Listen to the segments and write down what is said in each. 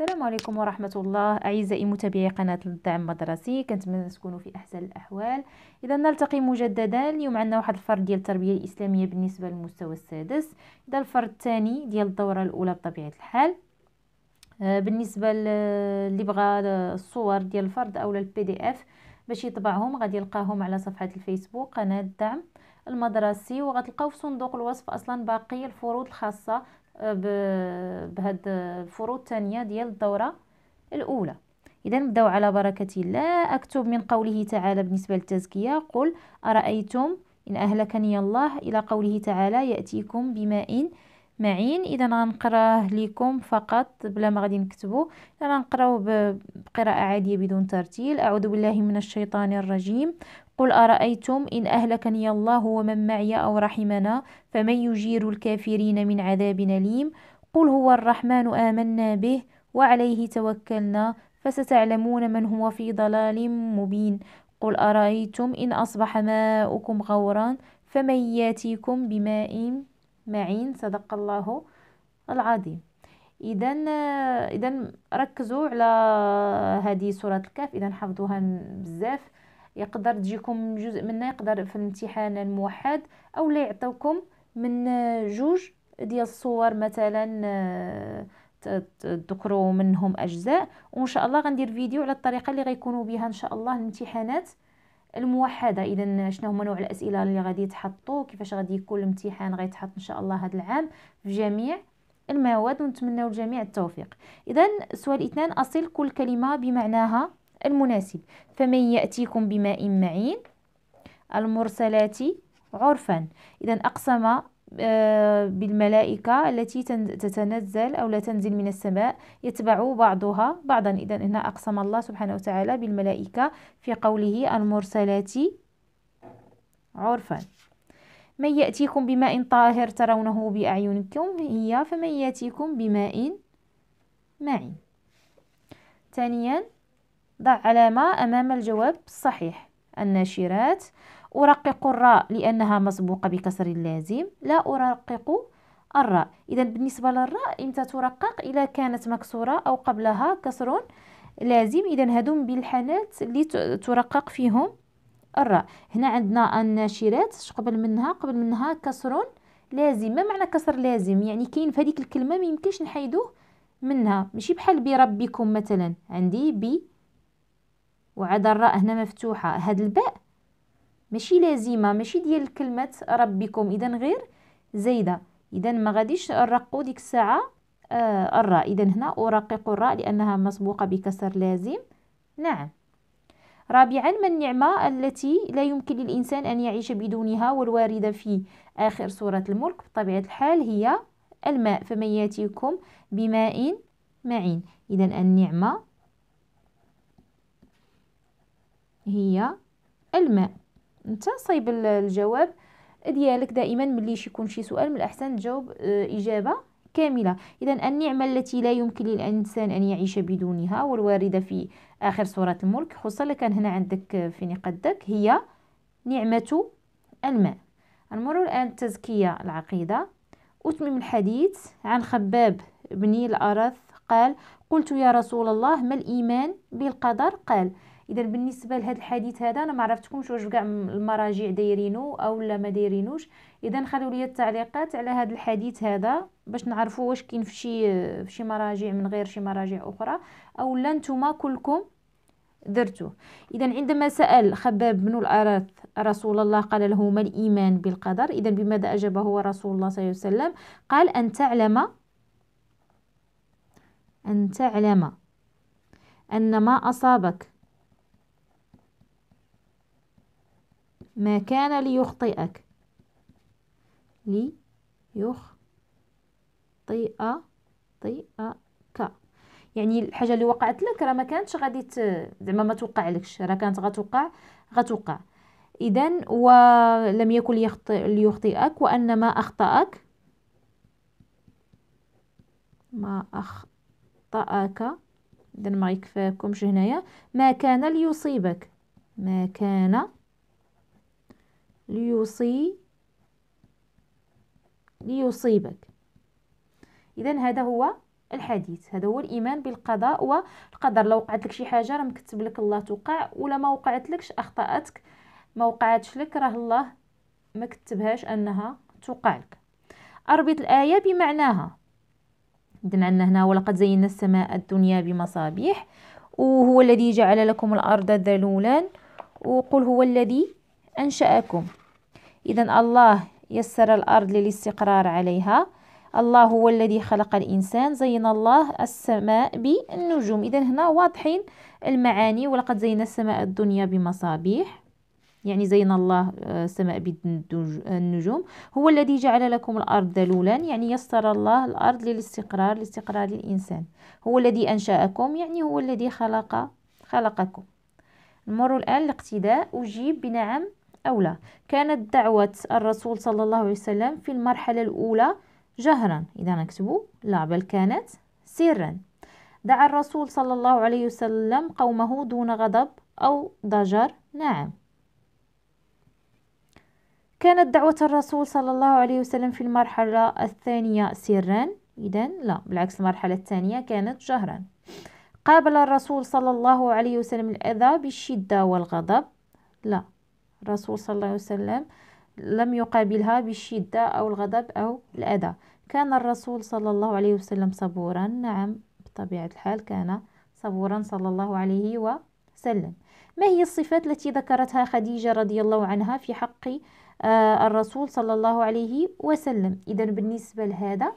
السلام عليكم ورحمة الله أعزائي متابعي قناة الدعم المدرسي كنتمنى تكونوا في أحسن الأحوال إذا نلتقي مجددا اليوم عندنا واحد الفرد ديال التربية الإسلامية بالنسبة للمستوى السادس إذا الفرد الثاني ديال الدورة الأولى بطبيعة الحال آه، بالنسبة اللي بغى الصور ديال الفرد أو البي دي اف باش يطبعهم غادي يلقاهم على صفحة الفيسبوك قناة الدعم المدرسي وغتلقاو في صندوق الوصف اصلا باقي الفروض الخاصه بهاد الفروض الثانيه ديال الدوره الاولى اذا نبداو على بركه الله اكتب من قوله تعالى بالنسبه للتزكيه قل ارايتم ان اهلكني الله الى قوله تعالى ياتيكم بماء معين اذا غنقراه لكم فقط بلا ما غادي نكتبو غنقراو بقراءه عاديه بدون ترتيل اعوذ بالله من الشيطان الرجيم قل أرأيتم إن أهلكني الله ومن معي أو رحمنا فمن يجير الكافرين من عذاب أليم قل هو الرحمن آمنا به وعليه توكلنا فستعلمون من هو في ضلال مبين قل أرأيتم إن أصبح ماؤكم غورا فمن ياتيكم بماء معين صدق الله العظيم اذا اذا ركزوا على هذه سوره الكهف اذا حفظوها بزاف يقدر تجيكم جزء منها يقدر في الامتحان الموحد او لا يعطيكم من جوج ديال الصور مثلا آه، تذكروا منهم اجزاء وان شاء الله غندير فيديو على الطريقه اللي غيكونوا بها ان شاء الله الامتحانات الموحده اذا شنو هما نوع الاسئله اللي غادي تحطوا كيفاش غادي يكون الامتحان غيتحط ان شاء الله هذا العام في جميع المواد ونتمنوا الجميع التوفيق اذا سؤال اثنان اصل كل كلمه بمعناها المناسب فمن يأتيكم بماء معين المرسلات عرفا إذا أقسم آه، بالملائكة التي تتنزل أو لا تنزل من السماء يتبع بعضها بعضا إذا هنا أقسم الله سبحانه وتعالى بالملائكة في قوله المرسلات عرفا من يأتيكم بماء طاهر ترونه بأعينكم هي فمن يأتيكم بماء معين ثانيا ضع علامة أمام الجواب الصحيح الناشرات أرقق الراء لأنها مسبوقة بكسر اللازم لا أرقق الراء إذا بالنسبة للراء إمتى ترقق إذا كانت مكسورة أو قبلها كسر لازم إذا هذم بالحالات اللي ترقق فيهم الراء هنا عندنا الناشرات قبل منها قبل منها كسر لازم ما معنى كسر لازم يعني كاين في هذيك الكلمه ما يمكنش نحيدوه منها ماشي بحال بربكم مثلا عندي بي وعاد الراء هنا مفتوحة هاد الباء ماشي لازمة ماشي ديال كلمة ربكم إذا غير زايدة إذا ما غاديش نرقو ديك الساعة آه الراء إذا هنا أرقق الراء لأنها مسبوقة بكسر لازم نعم رابعا ما النعمة التي لا يمكن للإنسان أن يعيش بدونها والواردة في آخر سورة الملك بطبيعة الحال هي الماء فمن ياتيكم بماء معين إذا النعمة هي الماء انت صايب الجواب ديالك دائما ملي يكون شي سؤال من الاحسن تجاوب آه، اجابه كامله اذا النعمه التي لا يمكن للانسان ان يعيش بدونها والوارده في اخر سوره الملك خصوصا كان هنا عندك آه، في نقدك هي نعمه الماء نمر الان تزكيه العقيده اتمم الحديث عن خباب بن الارث قال قلت يا رسول الله ما الايمان بالقدر قال اذا بالنسبه لهذا الحديث هذا انا ما عرفتكمش واش كاع المراجع دايرينو او لا ما دايرينوش اذا خلو لي التعليقات على هذا الحديث هذا باش نعرفوا واش كاين في شي في شي مراجع من غير شي مراجع اخرى او لا نتوما كلكم درتوه اذا عندما سال خباب بن الارث رسول الله قال له ما الايمان بالقدر اذا بماذا اجابه رسول الله صلى الله عليه وسلم قال ان تعلم ان تعلم ان ما اصابك ما كان ليخطئك ليخطئ طئك يعني الحاجه اللي وقعت لك راه ما كانتش غادي زعما ما توقع لكش راه كانت غتوقع غتوقع اذا ولم يكن ليخطئ ليخطئك وانما اخطاك ما اخطاك اذا ما يكفاكمش هنايا ما كان ليصيبك ما كان ليصي ليصيبك اذا هذا هو الحديث هذا هو الايمان بالقضاء والقدر لو وقعت لك شي حاجه راه مكتب لك الله توقع ولا ما وقعت لكش اخطاتك ما وقعتش لك راه الله ما كتبهاش انها توقع لك اربط الايه بمعناها اذا عندنا هنا ولقد زينا السماء الدنيا بمصابيح وهو الذي جعل لكم الارض ذلولا وقل هو الذي أنشأكم إذا الله يسر الأرض للاستقرار عليها الله هو الذي خلق الإنسان زين الله السماء بالنجوم إذا هنا واضحين المعاني ولقد زين السماء الدنيا بمصابيح يعني زين الله آه، السماء بالنجوم هو الذي جعل لكم الأرض ذلولا يعني يسر الله الأرض للاستقرار لاستقرار الإنسان هو الذي أنشأكم يعني هو الذي خلق خلقكم نمر الآن الاقتداء أجيب بنعم أو لا كانت دعوة الرسول صلى الله عليه وسلم في المرحلة الأولى جهرا إذا نكتبه لا بل كانت سرا دعا الرسول صلى الله عليه وسلم قومه دون غضب أو ضجر نعم كانت دعوة الرسول صلى الله عليه وسلم في المرحلة الثانية سرا إذا لا بالعكس المرحلة الثانية كانت جهرا قابل الرسول صلى الله عليه وسلم الأذى بالشدة والغضب لا الرسول صلى الله عليه وسلم لم يقابلها بالشدة أو الغضب أو الأذى كان الرسول صلى الله عليه وسلم صبورا نعم بطبيعة الحال كان صبورا صلى الله عليه وسلم ما هي الصفات التي ذكرتها خديجة رضي الله عنها في حق آه، الرسول صلى الله عليه وسلم إذا بالنسبة لهذا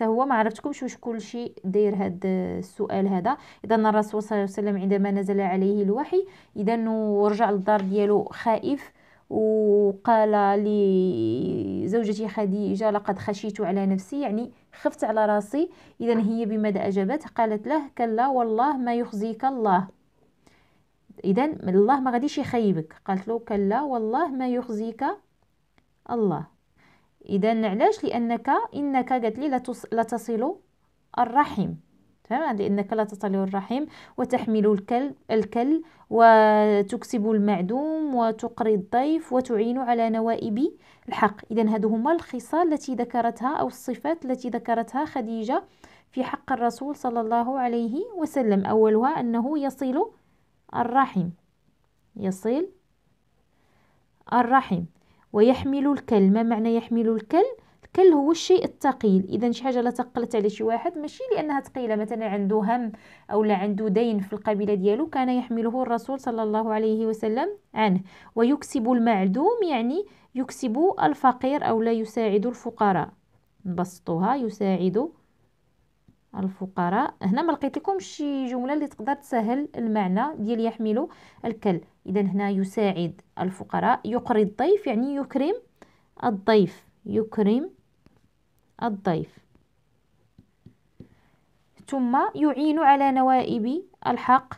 حتى هو ما عرفتكمش واش كلشي داير هذا السؤال هذا اذا الرسول صلى الله عليه وسلم عندما نزل عليه الوحي اذا ورجع للدار ديالو خائف وقال لزوجتي خديجه لقد خشيت على نفسي يعني خفت على راسي اذا هي بماذا اجابت قالت له كلا والله ما يخزيك الله اذا الله ما غاديش يخيبك قالت له كلا والله ما يخزيك الله اذا علاش لانك انك قالت لي لا تصل الرحم تمام لانك لا تصل الرحم وتحمل الكل الكل وتكسب المعدوم وتقري الضيف وتعين على نوائب الحق اذا هذو هما الخصال التي ذكرتها او الصفات التي ذكرتها خديجه في حق الرسول صلى الله عليه وسلم اولها انه يصل الرحم يصل الرحم ويحمل الكل ما معنى يحمل الكل الكل هو الشيء الثقيل اذا شي حاجه لا ثقلت على شي واحد ماشي لانها ثقيله مثلا عنده هم او لا عنده دين في القبيله ديالو كان يحمله الرسول صلى الله عليه وسلم عنه ويكسب المعدوم يعني يكسب الفقير او لا يساعد الفقراء نبسطوها يساعد الفقراء هنا ما لقيت لكم شي جمله اللي تقدر تسهل المعنى ديال يحمل الكل اذا هنا يساعد الفقراء يقري الضيف يعني يكرم الضيف يكرم الضيف ثم يعين على نوائب الحق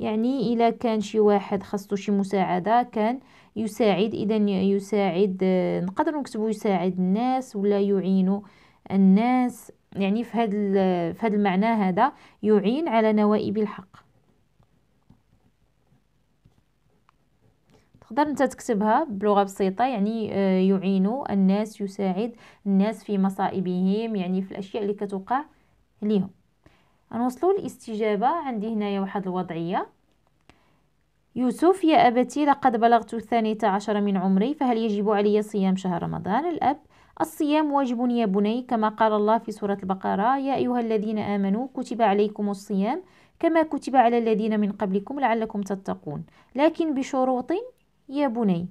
يعني الا كان شي واحد خاصو شي مساعده كان يساعد اذا يساعد نقدر نكتبو يساعد الناس ولا يعين الناس يعني في هذا في هذا المعنى هذا يعين على نوائب الحق تقدر انت تكتبها بلغه بسيطه يعني آه، يعين الناس يساعد الناس في مصائبهم يعني في الاشياء اللي كتوقع ليهم نوصلوا الاستجابه عندي هنايا واحد الوضعيه يوسف يا أبتي لقد بلغت الثانية عشر من عمري فهل يجب علي صيام شهر رمضان الأب الصيام واجب يا بني كما قال الله في سورة البقرة يا أيها الذين آمنوا كتب عليكم الصيام كما كتب على الذين من قبلكم لعلكم تتقون لكن بشروط يا بني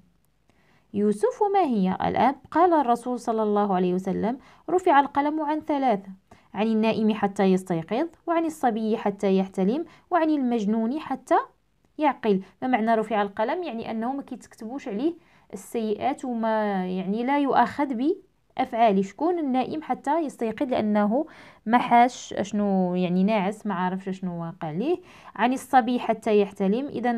يوسف ما هي الأب قال الرسول صلى الله عليه وسلم رفع القلم عن ثلاثة عن النائم حتى يستيقظ وعن الصبي حتى يحتلم وعن المجنون حتى يعقل ما معنى رفع القلم يعني أنه ما كيتكتبوش عليه السيئات وما يعني لا يؤاخذ افعالي شكون النائم حتى يستيقظ لانه ما حاش شنو يعني ناعس ما عارفش شنو واقع ليه عن الصبي حتى يحتلم اذا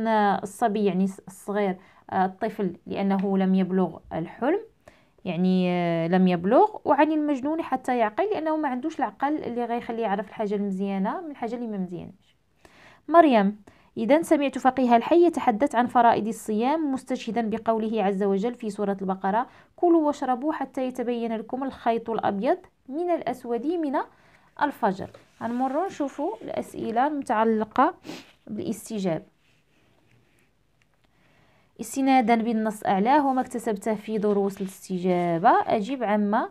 الصبي يعني الصغير آه، الطفل لانه لم يبلغ الحلم يعني آه، لم يبلغ وعن المجنون حتى يعقل لانه ما عندوش العقل اللي غيخليه يعرف الحاجه المزيانه من الحاجه اللي ما مزيانش مريم إذا سمعت فقيه الحي يتحدث عن فرائض الصيام مستشهدا بقوله عز وجل في سورة البقرة كلوا واشربوا حتى يتبين لكم الخيط الأبيض من الأسود من الفجر غنمروا نشوفوا الأسئلة المتعلقة بالاستجابة استنادا بالنص أعلاه وما اكتسبته في دروس الاستجابة أجب عما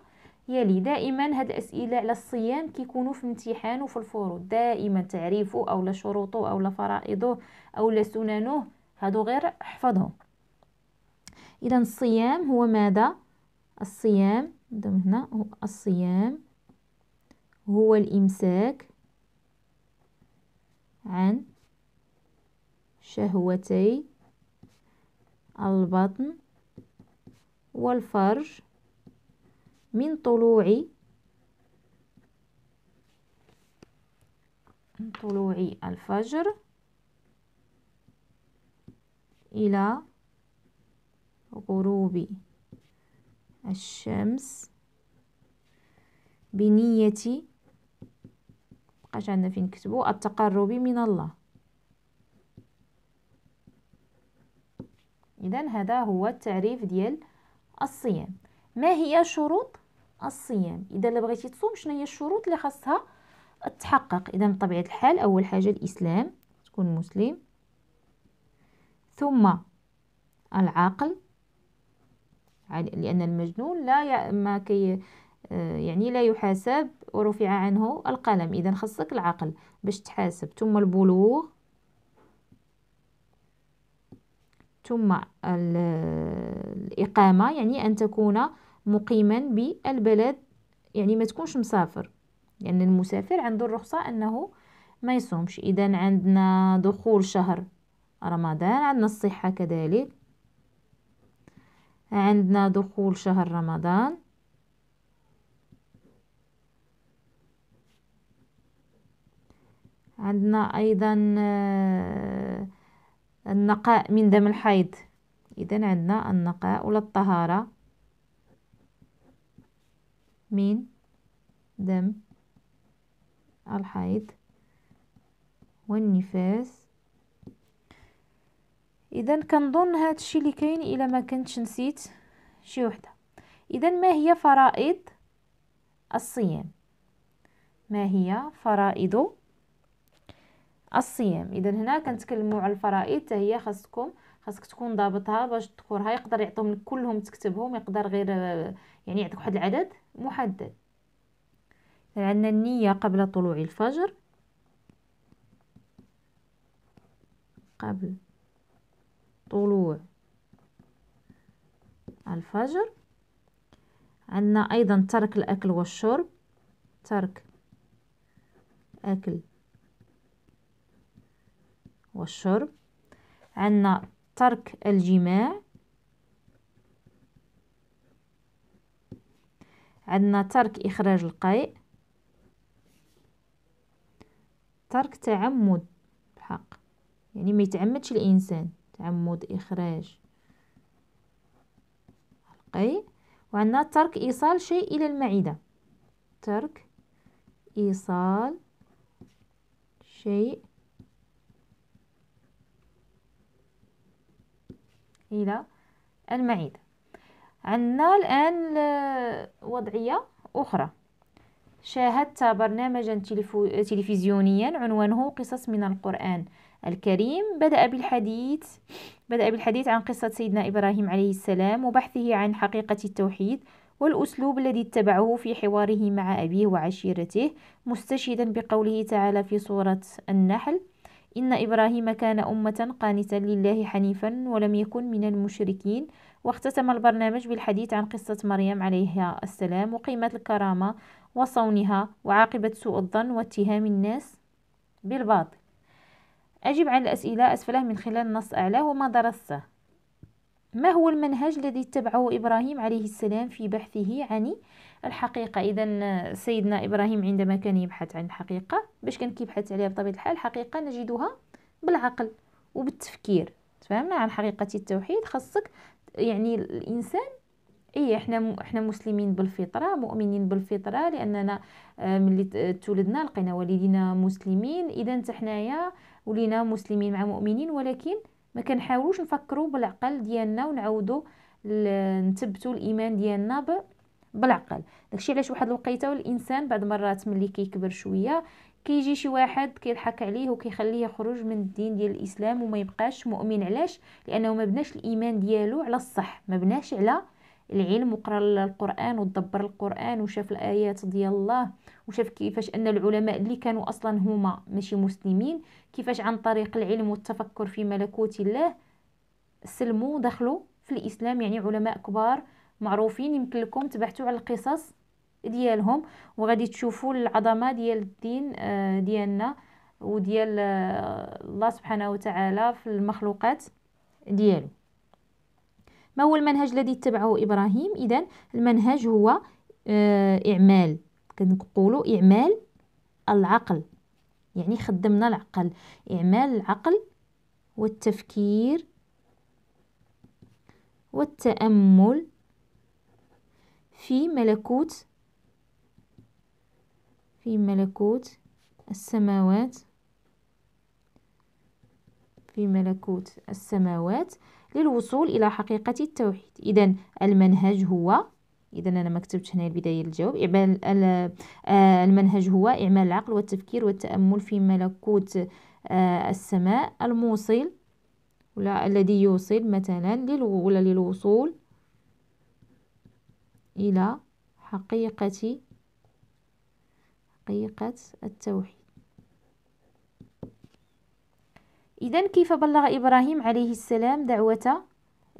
يلي دائما هاد الاسئله على الصيام كيكونوا في امتحان وفي الفروض دائما تعريفه اولا شروطه اولا فرائضه اولا سننه هادو غير احفظهم اذا الصيام هو ماذا الصيام دم هنا هو الصيام هو الامساك عن شهوتي البطن والفرج من طلوع من طلوع الفجر إلى غروب الشمس بنية مبقاش عندنا فين نكتبو التقرب من الله إذا هذا هو التعريف ديال الصيام ما هي شروط الصيام اذا لا بغيتي تصوم شنو هي الشروط اللي خاصها تحقق اذا بطبيعه الحال اول حاجه الاسلام تكون مسلم ثم العقل لان المجنون لا ي... ما كي آه، يعني لا يحاسب ورفع عنه القلم اذا خصك العقل باش تحاسب ثم البلوغ ثم الإقامة يعني أن تكون مقيما بالبلد يعني ما تكونش مسافر لأن يعني المسافر عنده الرخصة أنه ما يصومش إذا عندنا دخول شهر رمضان عندنا الصحة كذلك عندنا دخول شهر رمضان عندنا أيضا آه، النقاء من دم الحيض إذا عندنا النقاء ولا الطهارة من دم الحيض والنفاس اذا كنظن هذا الشيء اللي كاين الا ما كنتش نسيت شي وحده اذا ما هي فرائض الصيام ما هي فرائض الصيام اذا هنا كنتكلموا على الفرائض هي خاصكم خاصك تكون ضابطها باش تذكرها يقدر يعطيهم كلهم تكتبهم يقدر غير يعني يعطيك واحد العدد محدد عندنا النية قبل طلوع الفجر قبل طلوع الفجر عندنا أيضا ترك الأكل والشرب ترك أكل والشرب عندنا ترك الجماع عندنا ترك إخراج القيء ترك تعمد بحق يعني ما يتعمدش الإنسان تعمد إخراج القيء وعندنا ترك إيصال شيء إلى المعدة ترك إيصال شيء إلى المعدة عندنا الآن وضعية أخرى شاهدت برنامجا تلفزيونيا عنوانه قصص من القرآن الكريم بدأ بالحديث بدأ بالحديث عن قصة سيدنا إبراهيم عليه السلام وبحثه عن حقيقة التوحيد والأسلوب الذي اتبعه في حواره مع أبيه وعشيرته مستشهدا بقوله تعالى في سورة النحل إن إبراهيم كان أمة قانتا لله حنيفا ولم يكن من المشركين واختتم البرنامج بالحديث عن قصة مريم عليها السلام وقيمة الكرامة وصونها وعاقبة سوء الظن واتهام الناس بالباطل أجب على الأسئلة أسفله من خلال النص أعلاه وما درسته ما هو المنهج الذي اتبعه إبراهيم عليه السلام في بحثه عن الحقيقة إذا سيدنا إبراهيم عندما كان يبحث عن الحقيقة باش كان كيبحث عليها بطبيعة الحال الحقيقة نجدها بالعقل وبالتفكير تفهمنا عن حقيقة التوحيد خاصك يعني الانسان اي احنا احنا مسلمين بالفطره مؤمنين بالفطره لاننا آه، ملي تولدنا لقينا والدينا مسلمين اذا حتى حنايا ولينا مسلمين مع مؤمنين ولكن ما كنحاولوش نفكروا بالعقل ديالنا ونعودوا نثبتوا الايمان ديالنا بالعقل داكشي علاش واحد الوقيته الانسان بعد مرات ملي كيكبر شويه كيجي شي واحد كيضحك عليه وكيخليه يخرج من الدين ديال الاسلام وما يبقاش مؤمن علاش لانه ما بناش الايمان ديالو على الصح ما بناش على العلم وقرا القران ودبر القران وشاف الايات ديال الله وشاف كيفاش ان العلماء اللي كانوا اصلا هما ماشي مسلمين كيفاش عن طريق العلم والتفكر في ملكوت الله سلموا دخلوا في الاسلام يعني علماء كبار معروفين يمكن لكم تبعتوا على القصص ديالهم وغادي تشوفوا العظمه ديال الدين آه، ديالنا وديال آه، الله سبحانه وتعالى في المخلوقات ديالو ما هو المنهج الذي اتبعه ابراهيم اذا المنهج هو آه، اعمال كنقولوا اعمال العقل يعني خدمنا العقل اعمال العقل والتفكير والتامل في ملكوت في ملكوت السماوات في ملكوت السماوات للوصول إلى حقيقة التوحيد إذا المنهج هو إذا أنا ما كتبت هنا البداية الجواب آه، المنهج هو إعمال العقل والتفكير والتأمل في ملكوت آه، السماء الموصل ولا الذي يوصل مثلا للوصول إلى حقيقة حقيقة التوحيد إذا كيف بلغ إبراهيم عليه السلام دعوة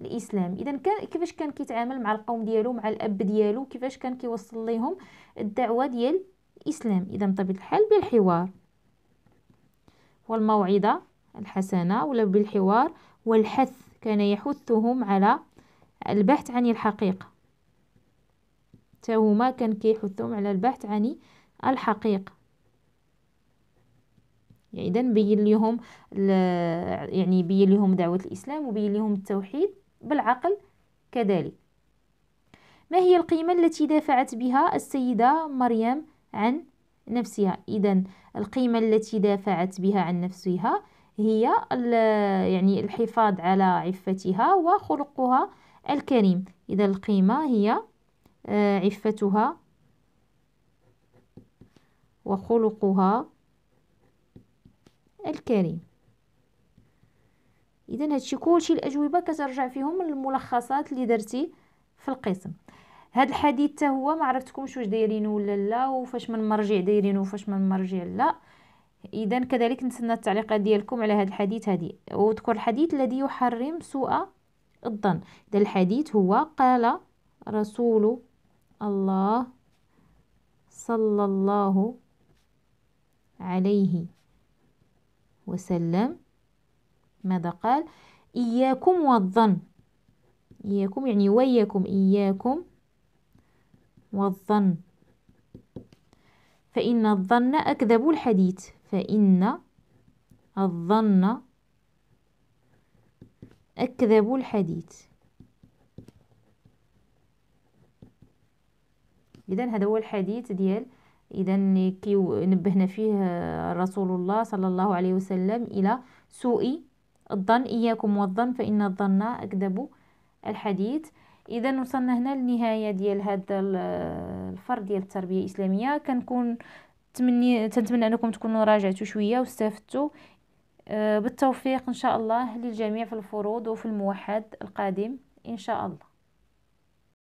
الاسلام اذا كيفاش كان كيتعامل مع القوم ديالو مع الاب ديالو كيفاش كان كيوصل ليهم الدعوه ديال الاسلام اذا بطبيعه الحال بالحوار والموعظه الحسنه ولا بالحوار والحث كان يحثهم على البحث عن الحقيقه تاهما كان كيحثهم على البحث عن الحقيقة يعني إذا بين لهم يعني بين لهم دعوة الإسلام وبين لهم التوحيد بالعقل كذلك ما هي القيمة التي دافعت بها السيدة مريم عن نفسها إذا القيمة التي دافعت بها عن نفسها هي يعني الحفاظ على عفتها وخلقها الكريم إذا القيمة هي آه، عفتها وخلقها الكريم اذا هادشي كلشي الاجوبه كترجع فيهم للملخصات اللي درتي في القسم هاد الحديث حتى هو ما عرفتكمش واش دايرينو ولا لا وفاش من مرجع دايرينو وفاش من مرجع لا اذا كذلك نتسنى التعليقات ديالكم على هاد الحديث هادي وذكر الحديث الذي يحرم سوء الظن ده الحديث هو قال رسول الله صلى الله عليه وسلم ماذا قال إياكم والظن إياكم يعني وإياكم إياكم والظن فإن الظن أكذب الحديث فإن الظن أكذب الحديث إذن هذا هو الحديث ديال اذا كي نبهنا فيه رسول الله صلى الله عليه وسلم الى سوء الظن اياكم والظن فان الظن اكذب الحديث اذا وصلنا هنا للنهايه ديال هذا الفرد ديال التربيه الاسلاميه كنكون تمني تنتمنى انكم تكونوا راجعتوا شويه واستفدتوا آه، بالتوفيق ان شاء الله للجميع في الفروض وفي الموحد القادم ان شاء الله